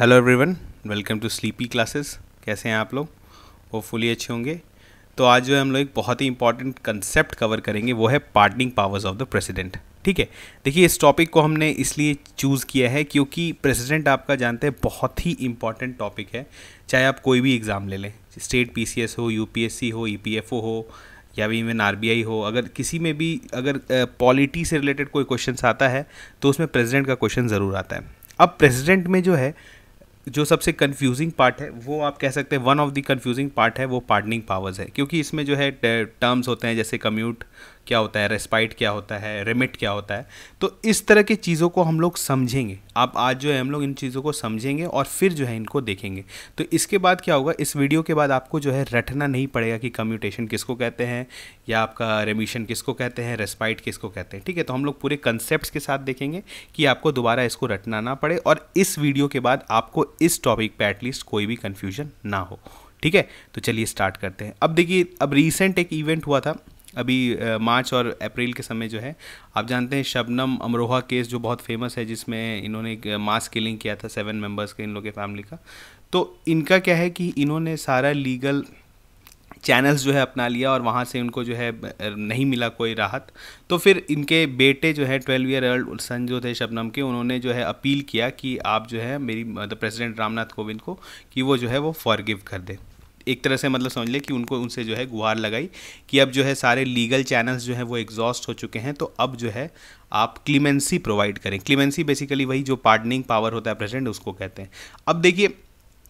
hello everyone welcome to sleepy classes कैसे हैं आप लोग वो फुली अच्छे होंगे तो आज जो है हम लोग एक बहुत ही इंपॉर्टेंट कंसेप्ट कवर करेंगे वो है pardoning powers of the president ठीक है देखिए इस टॉपिक को हमने इसलिए चूज़ किया है क्योंकि प्रेसिडेंट आपका जानते हैं बहुत ही इंपॉर्टेंट टॉपिक है चाहे आप कोई भी एग्ज़ाम ले लें स्टेट पी हो यू हो ई e हो या भी इवन आर हो अगर किसी में भी अगर पॉलिटी से रिलेटेड कोई क्वेश्चन आता है तो उसमें प्रेसिडेंट का क्वेश्चन ज़रूर आता है अब प्रेसिडेंट में जो है जो सबसे कंफ्यूजिंग पार्ट है वो आप कह सकते हैं one of the confusing part है वो पार्टनिंग पावर्स है क्योंकि इसमें जो है टर्म्स होते हैं जैसे कम्यूट क्या होता है रेस्पाइट क्या होता है रेमिट क्या होता है तो इस तरह की चीज़ों को हम लोग समझेंगे आप आज जो है हम लोग इन चीज़ों को समझेंगे और फिर जो है इनको देखेंगे तो इसके बाद क्या होगा इस वीडियो के बाद आपको जो है रटना नहीं पड़ेगा कि कम्यूटेशन किसको कहते हैं या आपका रेमिशन किसको कहते हैं रेस्पाइट किसको कहते हैं ठीक है तो हम लोग पूरे कंसेप्ट के साथ देखेंगे कि आपको दोबारा इसको रटना ना पड़े और इस वीडियो के बाद आपको इस टॉपिक पर एटलीस्ट कोई भी कन्फ्यूजन ना हो ठीक है तो चलिए स्टार्ट करते हैं अब देखिए अब रिसेंट एक इवेंट हुआ था अभी मार्च और अप्रैल के समय जो है आप जानते हैं शबनम अमरोहा केस जो बहुत फेमस है जिसमें इन्होंने एक मास किलिंग किया था सेवन मेंबर्स के इन लोग के फैमिली का तो इनका क्या है कि इन्होंने सारा लीगल चैनल्स जो है अपना लिया और वहाँ से उनको जो है नहीं मिला कोई राहत तो फिर इनके बेटे जो है ट्वेल्व ईयर ओल्ड सन जो थे शबनम के उन्होंने जो है अपील किया कि आप जो है मेरी मतलब प्रेसिडेंट रामनाथ कोविंद को कि वो जो है वो फॉरगिव कर दें एक तरह से मतलब समझ ले कि उनको उनसे जो है गुहार लगाई कि अब जो है सारे लीगल चैनल्स जो हैं वो एग्जॉस्ट हो चुके हैं तो अब जो है आप क्लीमेंसी प्रोवाइड करें क्लीमेंसी बेसिकली वही जो पार्टनिंग पावर होता है प्रेसिडेंट उसको कहते हैं अब देखिए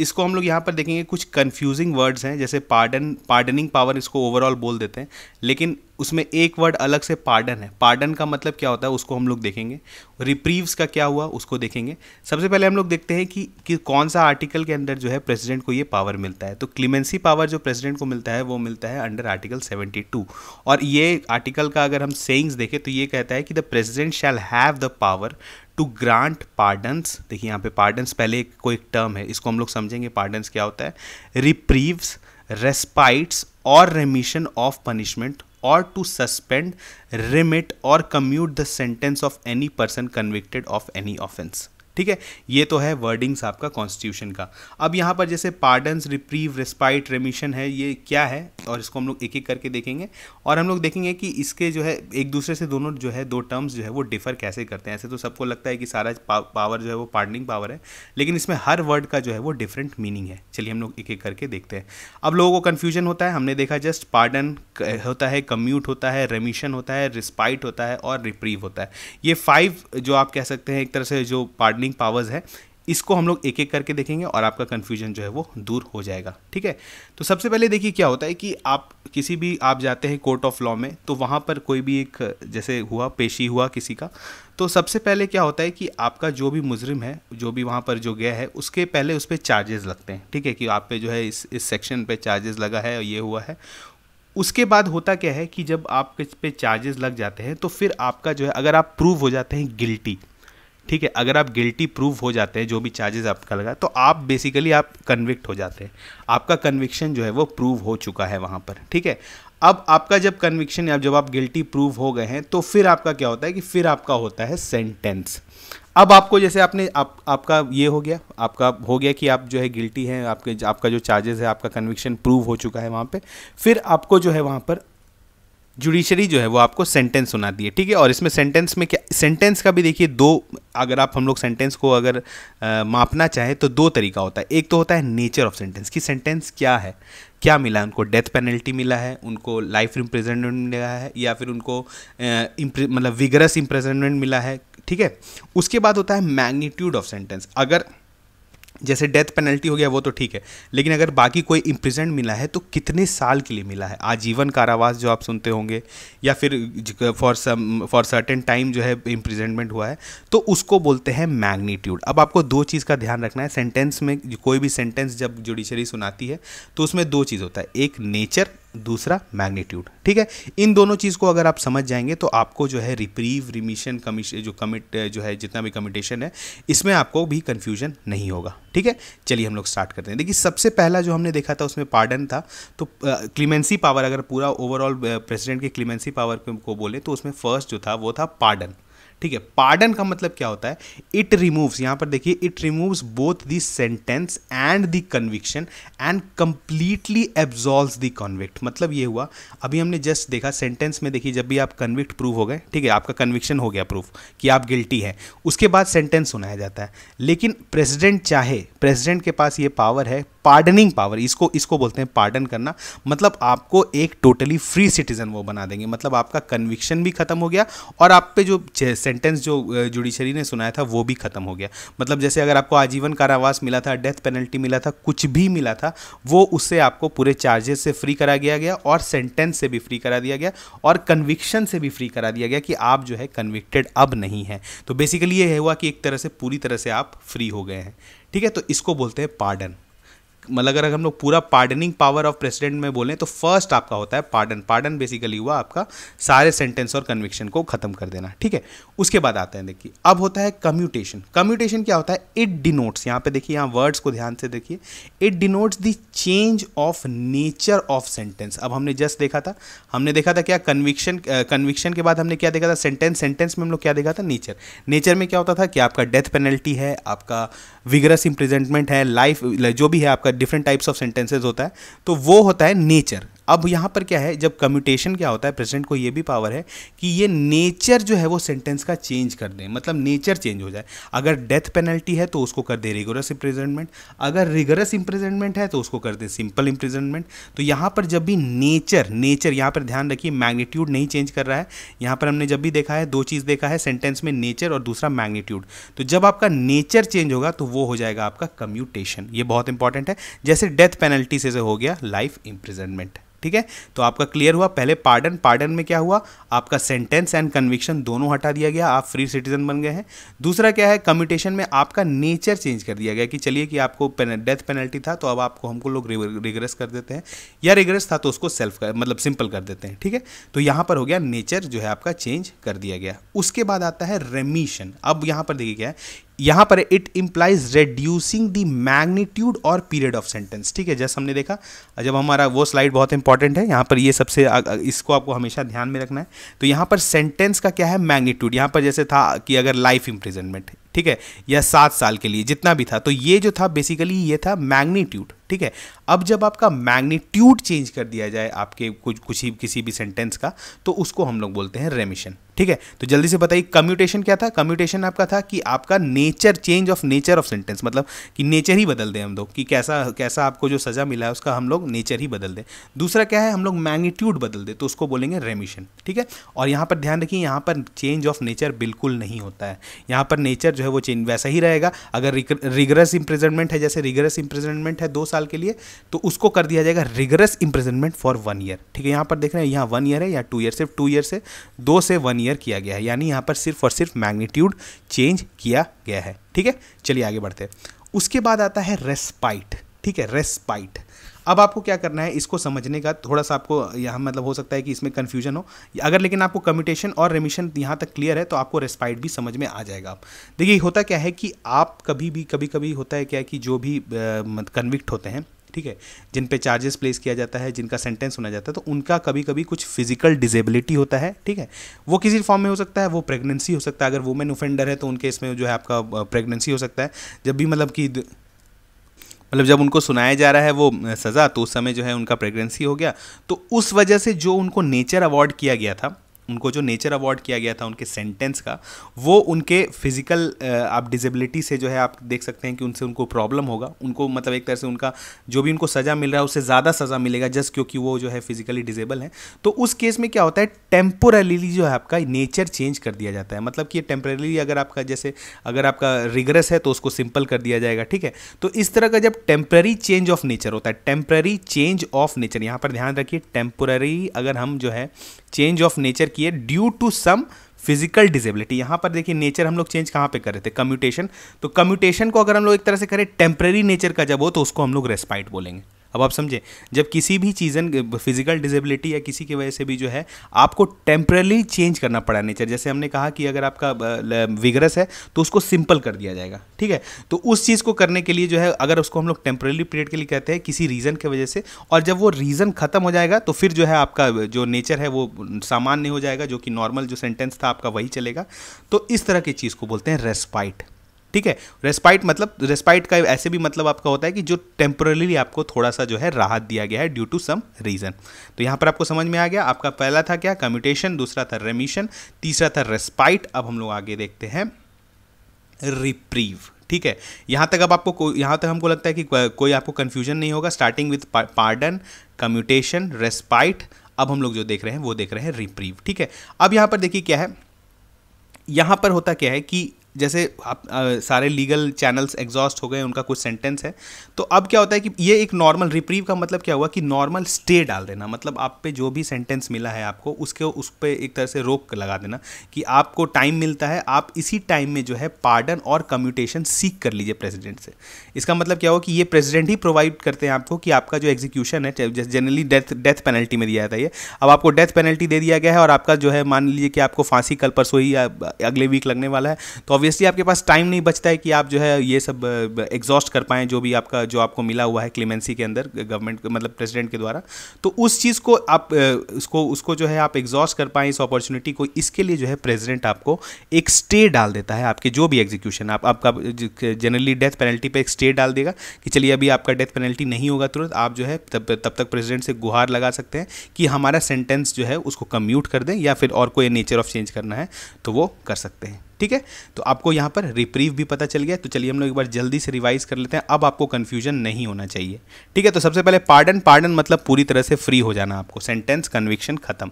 इसको हम लोग यहाँ पर देखेंगे कुछ कन्फ्यूजिंग वर्ड्स हैं जैसे पार्डन पार्डनिंग पावर इसको ओवरऑल बोल देते हैं लेकिन उसमें एक वर्ड अलग से पार्डन है पार्डन का मतलब क्या होता है उसको हम लोग देखेंगे रिप्रीव्स का क्या हुआ उसको देखेंगे सबसे पहले हम लोग देखते हैं कि, कि कौन सा आर्टिकल के अंदर जो है प्रेसिडेंट को ये पावर मिलता है तो क्लीमेंसी पावर जो प्रेसिडेंट को मिलता है वो मिलता है अंडर आर्टिकल टू और ये आर्टिकल का अगर हम सेंग्स देखें तो ये कहता है कि the president shall have the power to grant pardons देखिए यहाँ पे पार्डन्स पहले एक कोई टर्म है इसको हम लोग समझेंगे पार्डन्स क्या होता है रिप्रीव्स रेस्पाइट्स और रेमिशन ऑफ पनिशमेंट और टू सस्पेंड रिमिट और commute the sentence of any person convicted of any offence ठीक है ये तो है वर्डिंग्स आपका कॉन्स्टिट्यूशन का अब यहाँ पर जैसे पार्डन्स रिप्रीव रिस्पाइट रेमिशन है ये क्या है और इसको हम लोग एक एक करके देखेंगे और हम लोग देखेंगे कि इसके जो है एक दूसरे से दोनों जो है दो टर्म्स जो है वो डिफर कैसे करते हैं ऐसे तो सबको लगता है कि सारा पावर जो है वो पार्डनिंग पावर है लेकिन इसमें हर वर्ड का जो है वो डिफरेंट मीनिंग है चलिए हम लोग एक एक करके देखते हैं अब लोगों को कन्फ्यूजन होता है हमने देखा जस्ट पार्डन होता है कम्यूट होता है रेमिशन होता है रिस्पाइट होता है और रिप्रीव होता है ये फाइव जो आप कह सकते हैं एक तरह से जो पार्डनिंग बाइंडिंग पावर्स है इसको हम लोग एक एक करके देखेंगे और आपका कन्फ्यूजन जो है वो दूर हो जाएगा ठीक है तो सबसे पहले देखिए क्या होता है कि आप किसी भी आप जाते हैं कोर्ट ऑफ लॉ में तो वहाँ पर कोई भी एक जैसे हुआ पेशी हुआ किसी का तो सबसे पहले क्या होता है कि आपका जो भी मुजरिम है जो भी वहाँ पर जो गया है उसके पहले उस पर चार्जेस लगते हैं ठीक है कि आप पे जो है इस इस सेक्शन पे चार्जेस लगा है और ये हुआ है उसके बाद होता क्या है कि जब आप पे चार्जेस लग जाते हैं तो फिर आपका जो है अगर आप प्रूव हो जाते हैं गिल्टी ठीक है अगर आप गिल्टी प्रूव हो जाते हैं जो भी चार्जेस आपका लगा तो आप बेसिकली आप कन्विक्ट हो जाते हैं आपका कन्विक्शन जो है वो प्रूव हो चुका है वहाँ पर ठीक है अब आपका जब कन्विक्शन या जब आप गिल्टी प्रूव हो गए हैं तो फिर आपका क्या होता है कि फिर आपका होता है सेंटेंस अब आपको जैसे आपने आप आपका ये हो गया आपका हो गया कि आप जो है गिल्टी हैं आपके आपका जो चार्जेस है आपका कन्विक्शन प्रूव हो चुका है वहाँ पे फिर आपको जो है वहाँ पर जुडिशरी जो है वो आपको सेंटेंस सुना दिए ठीक है और इसमें सेंटेंस में क्या सेंटेंस का भी देखिए दो अगर आप हम लोग सेंटेंस को अगर आ, मापना चाहें तो दो तरीका होता है एक तो होता है नेचर ऑफ सेंटेंस कि सेंटेंस क्या है क्या मिला उनको डेथ पेनल्टी मिला है उनको लाइफ इम्प्रेजेंटमेंट मिला है या फिर उनको मतलब विगरस इम्प्रेजेंटमेंट मिला है ठीक है उसके बाद होता है मैग्नीट्यूड ऑफ सेंटेंस अगर जैसे डेथ पेनल्टी हो गया वो तो ठीक है लेकिन अगर बाकी कोई इम्प्रिजेंट मिला है तो कितने साल के लिए मिला है आजीवन कारावास जो आप सुनते होंगे या फिर for some for certain time जो है इम्प्रिजेंटमेंट हुआ है तो उसको बोलते हैं मैग्नीट्यूड अब आपको दो चीज़ का ध्यान रखना है सेंटेंस में कोई भी सेंटेंस जब जुडिशरी सुनाती है तो उसमें दो चीज़ होता है एक नेचर दूसरा मैग्नीट्यूड ठीक है इन दोनों चीज़ को अगर आप समझ जाएंगे तो आपको जो है रिप्रीव रिमिशन कमिश जो कमिट जो है जितना भी कमिटेशन है इसमें आपको भी कन्फ्यूजन नहीं होगा ठीक है चलिए हम लोग स्टार्ट करते हैं देखिए सबसे पहला जो हमने देखा था उसमें पार्डन था तो क्लीमेंसी पावर अगर पूरा ओवरऑल प्रेसिडेंट के क्लीमेंसी पावर को बोले तो उसमें फर्स्ट जो था वो था पार्डन ठीक है पार्डन का मतलब क्या होता है इट रिमूव्स यहां पर देखिए it removes both the sentence and the conviction and completely absolve the convict मतलब ये हुआ अभी हमने जस्ट देखा सेंटेंस में देखिए जब भी आप कन्विक्ट प्रूव हो गए ठीक है आपका कन्विक्शन हो गया प्रूफ कि आप गिल्टी हैं उसके बाद सेंटेंस सुनाया जाता है लेकिन प्रेसिडेंट चाहे प्रेसिडेंट के पास ये पावर है पार्डनिंग पावर इसको इसको बोलते हैं पार्डन करना मतलब आपको एक टोटली फ्री सिटीजन वो बना देंगे मतलब आपका कन्विक्शन भी खत्म हो गया और आप पे जो सेंटेंस जो जुडिशरी ने सुनाया था वो भी ख़त्म हो गया मतलब जैसे अगर आपको आजीवन कारावास मिला था डेथ पेनल्टी मिला था कुछ भी मिला था वो उससे आपको पूरे चार्जेस से फ्री करा दिया गया और सेंटेंस से भी फ्री करा दिया गया और कन्विक्शन से भी फ्री करा दिया गया कि आप जो है कन्विक्टेड अब नहीं है तो बेसिकली ये हुआ कि एक तरह से पूरी तरह से आप फ्री हो गए हैं ठीक है तो इसको बोलते हैं पार्डन मतलब अगर हम लोग पूरा पार्डनिंग पावर ऑफ प्रेसिडेंट में बोलें तो फर्स्ट आपका होता है पार्डन पार्डन बेसिकली हुआ आपका सारे सेंटेंस और कन्विक्शन को खत्म कर देना ठीक है उसके बाद आते हैं देखिए अब होता है कम्यूटेशन कम्यूटेशन क्या होता है इट डिनोट्स यहाँ पे देखिए यहाँ वर्ड्स को ध्यान से देखिए it denotes the change of nature of sentence अब हमने जस्ट देखा था हमने देखा था क्या कन्विक्शन कन्विक्शन के बाद हमने क्या देखा था सेंटेंस सेंटेंस में हम लोग क्या देखा था नेचर नेचर में क्या होता था कि आपका डेथ पेनल्टी है आपका विगरस इम्प्रिजेंटमेंट है लाइफ जो भी है आपका डिफरेंट टाइप्स ऑफ सेंटेंसेज होता है तो वो होता है नेचर अब यहाँ पर क्या है जब कम्यूटेशन क्या होता है प्रेसिडेंट को ये भी पावर है कि ये नेचर जो है वो सेंटेंस का चेंज कर दें मतलब नेचर चेंज हो जाए अगर डेथ पेनल्टी है तो उसको कर दे रिगोरस इंप्रेजेंटमेंट अगर रिगोरस इम्प्रेजेंटमेंट है तो उसको कर दे सिंपल इंप्रेजेंटमेंट तो यहाँ पर जब भी नेचर नेचर यहाँ पर ध्यान रखिए मैग्नीट्यूड नहीं चेंज कर रहा है यहाँ पर हमने जब भी देखा है दो चीज़ देखा है सेंटेंस में नेचर और दूसरा मैग्नीट्यूड तो जब आपका नेचर चेंज होगा तो वो हो जाएगा आपका कम्यूटेशन ये बहुत इंपॉर्टेंट है जैसे डेथ पेनल्टी से हो गया लाइफ इंप्रेजेंटमेंट ठीक है तो आपका क्लियर हुआ पहले पार्डन पार्डन में क्या हुआ आपका सेंटेंस एंड कन्विक्शन दोनों हटा दिया गया आप फ्री सिटीजन बन गए हैं दूसरा क्या है कम्यूटेशन में आपका नेचर चेंज कर दिया गया कि चलिए कि आपको डेथ पेनल्टी था तो अब आपको हमको लोग रिग्रेस कर देते हैं या रिग्रेस था तो उसको सेल्फ कर मतलब सिंपल कर देते हैं ठीक है तो यहाँ पर हो गया नेचर जो है आपका चेंज कर दिया गया उसके बाद आता है रेमिशन अब यहाँ पर देखिए क्या है यहाँ पर it implies reducing the magnitude और पीरियड ऑफ सेंटेंस ठीक है जैसे हमने देखा जब हमारा वो स्लाइड बहुत इंपॉर्टेंट है यहाँ पर ये सबसे इसको आपको हमेशा ध्यान में रखना है तो यहाँ पर सेंटेंस का क्या है मैग्नीट्यूड यहाँ पर जैसे था कि अगर लाइफ इंप्रिजनमेंट ठीक है या सात साल के लिए जितना भी था तो ये जो था बेसिकली ये था मैग्नीट्यूड ठीक है अब जब आपका मैग्नीट्यूड चेंज कर दिया जाए आपके कुछ कुछ किसी भी सेंटेंस का तो उसको हम लोग बोलते हैं रेमिशन ठीक है तो जल्दी से बताइए कम्यूटेशन क्या था कम्यूटेशन आपका था कि आपका nature change of nature of sentence मतलब कि नेचर ही बदल दें हम लोग कि कैसा कैसा आपको जो सज़ा मिला है उसका हम लोग नेचर ही बदल दें दूसरा क्या है हम लोग मैग्नीट्यूड बदल दें तो उसको बोलेंगे रेमिशन ठीक है और यहाँ पर ध्यान रखिए यहाँ पर चेंज ऑफ नेचर बिल्कुल नहीं होता है यहाँ पर नेचर जो है वो चेंज वैसा ही रहेगा अगर रिग्रेस इंप्रेजेंटमेंट है जैसे रिग्रेस इंप्रेजेंटमेंट है दो साल साल के लिए तो उसको कर दिया जाएगा rigorous imprisonment for one year ठीक है यहाँ पर देख रहे हैं यहाँ वन ईयर है या टू ईयर सिर्फ टू ईयर से दो से वन ईयर किया गया है यानी यहाँ पर सिर्फ और सिर्फ मैग्नीट्यूड चेंज किया गया है ठीक है चलिए आगे बढ़ते हैं उसके बाद आता है रेस्पाइट ठीक है रेस्पाइट अब आपको क्या करना है इसको समझने का थोड़ा सा आपको यहाँ मतलब हो सकता है कि इसमें कन्फ्यूजन हो अगर लेकिन आपको कम्यूटेशन और रेमिशन यहाँ तक क्लियर है तो आपको रेस्पाइट भी समझ में आ जाएगा आप देखिए होता क्या है कि आप कभी भी कभी कभी होता है क्या कि जो भी कन्विक्ट होते हैं ठीक है जिन पे चार्जेस प्लेस किया जाता है जिनका सेंटेंस सुना जाता है तो उनका कभी कभी कुछ फिजिकल डिजेबिलिटी होता है ठीक है वो किसी फॉर्म में हो सकता है वो प्रेगनेंसी हो सकता है अगर वुमेन ओफेंडर है तो उनके इसमें जो है आपका प्रेगनेंसी हो सकता है जब भी मतलब कि मतलब जब उनको सुनाया जा रहा है वो सज़ा तो उस समय जो है उनका प्रेगनेंसी हो गया तो उस वजह से जो उनको नेचर अवार्ड किया गया था उनको जो नेचर अवार्ड किया गया था उनके सेंटेंस का वो उनके फिजिकल आप डिजेबिलिटी से जो है आप देख सकते हैं कि उनसे उनको प्रॉब्लम होगा उनको मतलब एक तरह से उनका जो भी उनको सज़ा मिल रहा है उससे ज़्यादा सज़ा मिलेगा जस्ट क्योंकि वो जो है फिजिकली डिजेबल हैं तो उस केस में क्या होता है टेम्पोरली जो है आपका नेचर चेंज कर दिया जाता है मतलब कि टेम्परेली अगर आपका जैसे अगर आपका रिग्रेस है तो उसको सिंपल कर दिया जाएगा ठीक है तो इस तरह का जब टेम्प्रेरी चेंज ऑफ नेचर होता है टेम्प्रेरी चेंज ऑफ नेचर यहाँ पर ध्यान रखिए टेम्पोररी अगर हम जो है चेंज ऑफ नेचर है due to some physical disability यहाँ पर देखिए नेचर हम लोग चेंज कहाँ पे कर रहे थे कम्यूटेशन तो कम्यूटेशन को अगर हम लोग एक तरह से करें टेम्प्रेरी नेचर का जब हो तो उसको हम लोग रेस्पाइट बोलेंगे अब आप समझें जब किसी भी चीज़न फिजिकल डिजेबिलिटी या किसी की वजह से भी जो है आपको टेम्प्रली चेंज करना पड़ा नेचर जैसे हमने कहा कि अगर आपका विगरस है तो उसको सिंपल कर दिया जाएगा ठीक है तो उस चीज़ को करने के लिए जो है अगर उसको हम लोग टेम्परेली पीरियड के लिए कहते हैं किसी रीज़न की वजह से और जब वो रीज़न ख़त्म हो जाएगा तो फिर जो है आपका जो नेचर है वो सामान्य हो जाएगा जो कि नॉर्मल जो सेंटेंस था आपका वही चलेगा तो इस तरह की चीज़ को बोलते हैं रेस्पाइट ठीक है रेस्पाइट मतलब रेस्पाइट का ऐसे भी मतलब आपका होता है कि जो टेम्पोरली आपको थोड़ा सा जो है राहत दिया गया है ड्यू टू सम रीज़न तो यहाँ पर आपको समझ में आ गया आपका पहला था क्या कम्यूटेशन दूसरा था रेमिशन तीसरा था रेस्पाइट अब हम लोग आगे देखते हैं रिप्रीव ठीक है यहाँ तक अब आपको यहाँ तक हमको लगता है कि कोई आपको कन्फ्यूजन नहीं होगा starting with pardon commutation respite अब हम लोग जो देख रहे हैं वो देख रहे हैं रिप्रीव ठीक है अब यहाँ पर देखिए क्या है यहाँ पर होता क्या है कि जैसे आप आ, सारे लीगल चैनल्स एग्जॉस्ट हो गए उनका कुछ सेंटेंस है तो अब क्या होता है कि ये एक नॉर्मल रिप्रीव का मतलब क्या हुआ कि नॉर्मल स्टे डाल देना मतलब आप पे जो भी सेंटेंस मिला है आपको उसके उस पर एक तरह से रोक लगा देना कि आपको टाइम मिलता है आप इसी टाइम में जो है पार्डन और कम्यूटेशन सीख कर लीजिए प्रेसिडेंट से इसका मतलब क्या हुआ कि ये प्रेसिडेंट ही प्रोवाइड करते हैं आपको कि आपका जो एग्जीक्यूशन है जनरली डेथ डेथ पेनल्टी में दिया जाता है अब आपको डेथ पेनल्टी दे दिया गया है और आपका जो है मान लीजिए कि आपको फांसी कल परसों ही अगले वीक लगने वाला है तो ऑब्वियस ऑब्वियसली आपके पास टाइम नहीं बचता है कि आप जो है ये सब एग्जॉस्ट कर पाएँ जो भी आपका जो आपको मिला हुआ है क्लीमेंसी के अंदर गवर्नमेंट मतलब प्रेसिडेंट के द्वारा तो उस चीज़ को आप उसको उसको जो है आप एग्जॉस्ट कर पाएँ इस अपॉर्चुनिटी को इसके लिए जो है प्रेजिडेंट आपको एक स्टे डाल देता है आपके जो भी एग्जीक्यूशन आप आपका जनरली डेथ पेनल्टी पर एक स्टे डाल देगा कि चलिए अभी आपका डेथ पेनल्टी नहीं होगा तुरंत आप जो है तब तब तक प्रेजिडेंट से गुहार लगा सकते हैं कि हमारा सेंटेंस जो है उसको कम्यूट कर दें या फिर और कोई नेचर ऑफ चेंज करना है तो वो कर सकते हैं ठीक है तो आपको यहाँ पर रिप्रीव भी पता चल गया तो चलिए हम लोग एक बार जल्दी से रिवाइज कर लेते हैं अब आपको कन्फ्यूजन नहीं होना चाहिए ठीक है तो सबसे पहले पार्डन पार्डन मतलब पूरी तरह से फ्री हो जाना आपको सेंटेंस कन्विक्शन खत्म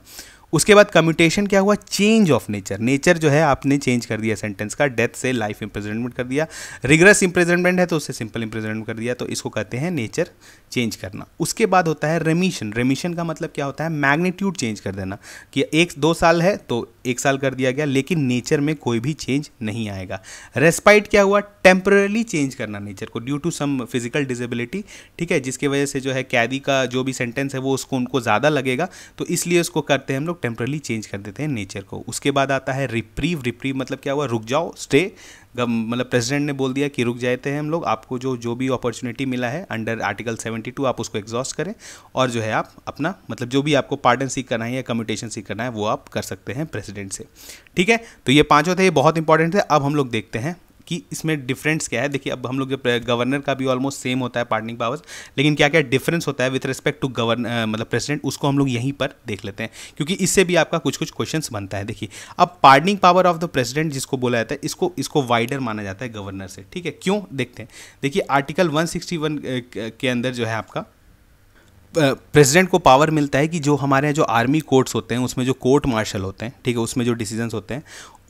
उसके बाद कम्यूटेशन क्या हुआ चेंज ऑफ नेचर नेचर जो है आपने चेंज कर दिया सेंटेंस का डेथ से लाइफ इंप्रेजेंटमेंट कर दिया रिग्रेस इंप्रेजेंटमेंट है तो उससे सिंपल इंप्रेजेंटमेंट कर दिया तो इसको कहते हैं नेचर चेंज करना उसके बाद होता है रेमिशन रेमिशन का मतलब क्या होता है मैग्नीट्यूड चेंज कर देना कि एक दो साल है तो एक साल कर दिया गया लेकिन नेचर में कोई भी चेंज नहीं आएगा रेस्पाइट क्या हुआ टेम्परली चेंज करना नेचर को due to some physical disability ठीक है जिसकी वजह से जो है कैदी का जो भी सेंटेंस है वो उसको उनको ज़्यादा लगेगा तो इसलिए उसको करते हैं हम लोग टेम्परली चेंज कर देते हैं नेचर को उसके बाद आता है रिप्रीव रिप्रीव मतलब क्या हुआ रुक जाओ स्टे मतलब प्रेसिडेंट ने बोल दिया कि रुक जाते हैं हम लोग आपको जो जो भी अपॉर्चुनिटी मिला है अंडर आर्टिकल 72 आप उसको एग्जॉस्ट करें और जो है आप अपना मतलब जो भी आपको पार्टन सीख करना है या कम्यूटेशन सीख करना है वो आप कर सकते हैं प्रेसिडेंट से ठीक है तो ये पाँचों थे ये बहुत इंपॉर्टेंट थे अब हम लोग देखते हैं कि इसमें डिफरेंस क्या है देखिए अब हम लोग गवर्नर का भी ऑलमोस्ट सेम होता है पार्टनिंग पावर्स लेकिन क्या क्या डिफरेंस होता है विथ रिस्पेक्ट टू गवर्नर मतलब प्रेसिडेंट उसको हम लोग यहीं पर देख लेते हैं क्योंकि इससे भी आपका कुछ कुछ क्वेश्चन बनता है देखिए अब pardoning power of the president जिसको बोला जाता है इसको इसको वाइडर माना जाता है गवर्नर से ठीक है क्यों देखते हैं देखिए आर्टिकल वन के अंदर जो है आपका प्रेसिडेंट को पावर मिलता है कि जो हमारे यहाँ जो आर्मी कोर्ट्स होते हैं उसमें जो कोर्ट मार्शल होते हैं ठीक है उसमें जो डिसीजंस होते हैं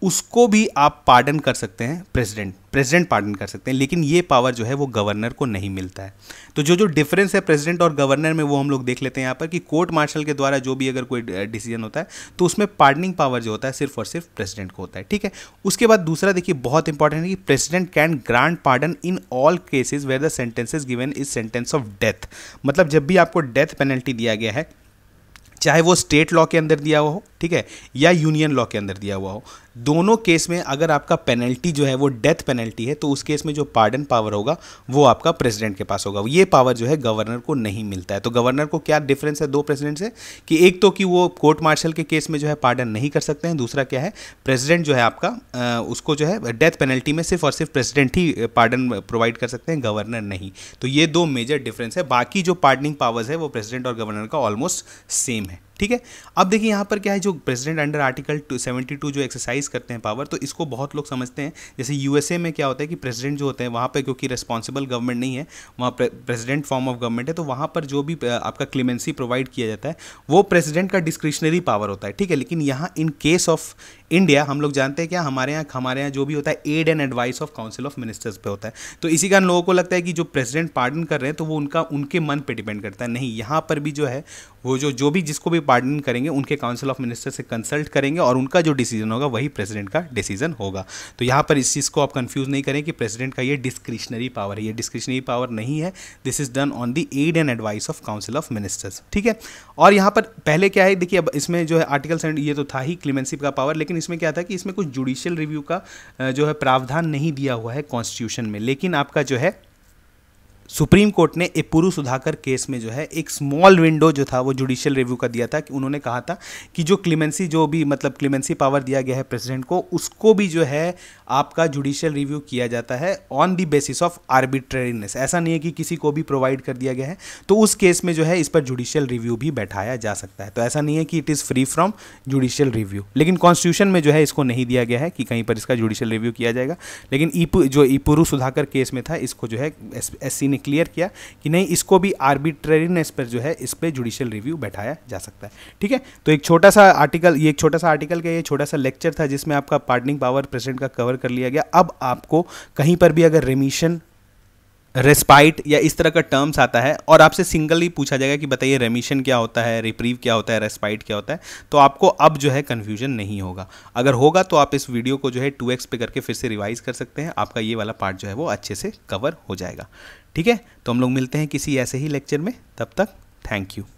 उसको भी आप पार्डन कर सकते हैं प्रेसिडेंट प्रेसिडेंट पार्डन कर सकते हैं लेकिन ये पावर जो है वो गवर्नर को नहीं मिलता है तो जो जो डिफरेंस है प्रेसिडेंट और गवर्नर में वो हम लोग देख लेते हैं यहाँ पर कि कोर्ट मार्शल के द्वारा जो भी अगर कोई डिसीजन होता है तो उसमें पार्डनिंग पावर जो होता है सिर्फ और सिर्फ प्रेसिडेंट को होता है ठीक है उसके बाद दूसरा देखिए बहुत इंपॉर्टेंट है कि president can grant pardon in all cases where the sentences given is sentence of death मतलब जब भी आपको डेथ पेनल्टी दिया गया है चाहे वो स्टेट लॉ के अंदर दिया हुआ हो ठीक है या यूनियन लॉ के अंदर दिया हुआ हो दोनों केस में अगर आपका पेनल्टी जो है वो डेथ पेनल्टी है तो उस केस में जो पार्डन पावर होगा वो आपका प्रेसिडेंट के पास होगा ये पावर जो है गवर्नर को नहीं मिलता है तो गवर्नर को क्या डिफरेंस है दो प्रेसिडेंट से कि एक तो कि वो कोर्ट मार्शल के केस में जो है पार्डन नहीं कर सकते हैं दूसरा क्या है प्रेसिडेंट जो है आपका उसको जो है डेथ पेनल्टी में सिर्फ और सिर्फ प्रेसिडेंट ही पार्डन प्रोवाइड कर सकते हैं गवर्नर नहीं तो ये दो मेजर डिफरेंस है बाकी जो पार्डनिंग पावर्स है वो प्रेसिडेंट और गवर्नर का ऑलमोस्ट सेम है ठीक है अब देखिए यहाँ पर क्या है जो president under article two seventy two जो एक्सरसाइज करते हैं पावर तो इसको बहुत लोग समझते हैं जैसे यूएसए में क्या होता है कि प्रेसिडेंट जो होते हैं वहाँ पर क्योंकि रिस्पॉन्सिबल गवर्नमेंट नहीं है वहाँ प्रेसिडेंट फॉर्म ऑफ गवर्नमेंट है तो वहाँ पर जो भी आपका क्लीमेंसी प्रोवाइड किया जाता है वो प्रेसिडेंट का डिस्क्रिशनरी पावर होता है ठीक है लेकिन यहाँ इन केस ऑफ इंडिया हम लोग जानते हैं क्या हमारे यहाँ हमारे यहाँ जो भी होता है aid and advice of council of ministers पे होता है तो इसी कारण लोगों को लगता है कि जो प्रेसिडेंट पार्डन कर रहे हैं तो वो उनका उनके मन पर डिपेंड करता है नहीं यहाँ पर भी जो है वो जो जो भी जिसको भी पार्डन करेंगे उनके काउंसिल ऑफ मिनिस्टर से कंसल्ट करेंगे और उनका जो डिसीजन होगा वही प्रेसिडेंट का डिसीजन होगा तो यहाँ पर इस चीज़ को आप कन्फ्यूज नहीं करें कि प्रेसिडेंट का ये डिस्क्रिशनरी पावर है ये डिस्क्रिशनरी पावर नहीं है this is done on the aid and advice of council of ministers ठीक है और यहाँ पर पहले क्या है देखिए अब इसमें जो है आर्टिकल ये तो था ही क्लीमेंसिप का पावर लेकिन लेकिन इसमें क्या था कि इसमें कुछ जुडिशियल रिव्यू का जो है प्रावधान नहीं दिया हुआ है कॉन्स्टिट्यूशन में लेकिन आपका जो है सुप्रीम कोर्ट ने एपुरू सुधाकर केस में जो है एक स्मॉल विंडो जो था वो जुडिशियल रिव्यू का दिया था कि उन्होंने कहा था कि जो क्लीमेंसी जो भी मतलब क्लीमेंसी पावर दिया गया है प्रेसिडेंट को उसको भी जो है आपका जुडिशियल रिव्यू किया जाता है on the basis of arbitrariness ऐसा नहीं है कि किसी को भी प्रोवाइड कर दिया गया है तो उस केस में जो है इस पर जुडिशियल रिव्यू भी बैठाया जा सकता है तो ऐसा नहीं है कि it is free from judicial review लेकिन कॉन्स्टिट्यूशन में जो है इसको नहीं दिया गया है कि कहीं पर इसका जुडिशियल रिव्यू किया जाएगा लेकिन जो ईपुरू सुधाकर केस में था इसको जो है एस ने ने क्लियर किया कि नहीं इसको भी आर्बिट्रेरीनेस पर जो है इस पर जुडिशियल रिव्यू बैठाया जा सकता है ठीक है तो एक छोटा सा आर्टिकल ये एक छोटा सा आर्टिकल का ये छोटा सा लेक्चर था जिसमें आपका पार्टनिंग पावर प्रेसिडेंट का कवर कर लिया गया अब आपको कहीं पर भी अगर रिमिशन रेस्पाइट या इस तरह का टर्म्स आता है और आपसे सिंगली पूछा जाएगा कि बताइए रेमिशन क्या होता है रिप्रीव क्या होता है रेस्पाइट क्या होता है तो आपको अब जो है कन्फ्यूजन नहीं होगा अगर होगा तो आप इस वीडियो को जो है टू एक्स पे करके फिर से रिवाइज कर सकते हैं आपका ये वाला पार्ट जो है वो अच्छे से कवर हो जाएगा ठीक है तो हम लोग मिलते हैं किसी ऐसे ही लेक्चर में तब तक थैंक यू